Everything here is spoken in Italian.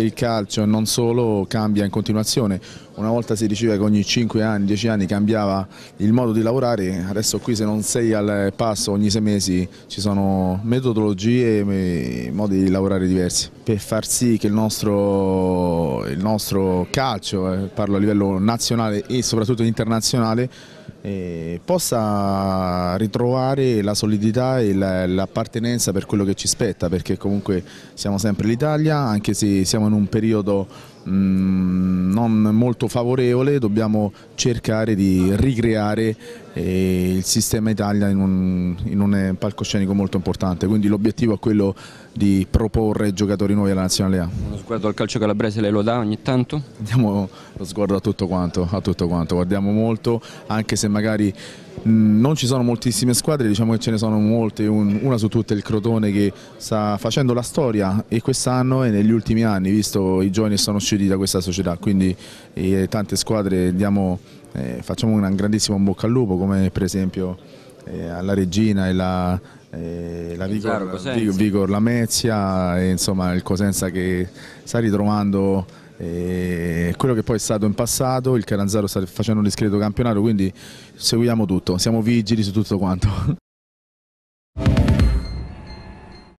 Il calcio non solo cambia in continuazione, una volta si diceva che ogni 5 anni, 10 anni cambiava il modo di lavorare, adesso qui se non sei al passo ogni 6 mesi ci sono metodologie e modi di lavorare diversi. Per far sì che il nostro, il nostro calcio, eh, parlo a livello nazionale e soprattutto internazionale, eh, possa ritrovare la solidità e l'appartenenza per quello che ci spetta perché comunque siamo sempre l'Italia anche se siamo in un periodo Mm, non molto favorevole, dobbiamo cercare di ricreare eh, il sistema Italia in un, in un, eh, palcoscenico molto importante, quindi l'obiettivo è quello di proporre giocatori nuovi alla Nazionale A. Lo sguardo al calcio calabrese lei lo dà ogni tanto? Diamo lo sguardo a tutto quanto, a tutto quanto. guardiamo molto anche se magari non ci sono moltissime squadre, diciamo che ce ne sono molte, un, una su tutte il Crotone che sta facendo la storia e quest'anno e negli ultimi anni, visto i giovani sono usciti da questa società, quindi eh, tante squadre diamo, eh, facciamo un grandissimo bocca al lupo come per esempio eh, alla Regina e la, eh, la Vigor, Vigor, Vigor, e, insomma il Cosenza che sta ritrovando e eh, quello che poi è stato in passato, il Caranzaro sta facendo un discreto campionato, quindi seguiamo tutto, siamo vigili su tutto quanto.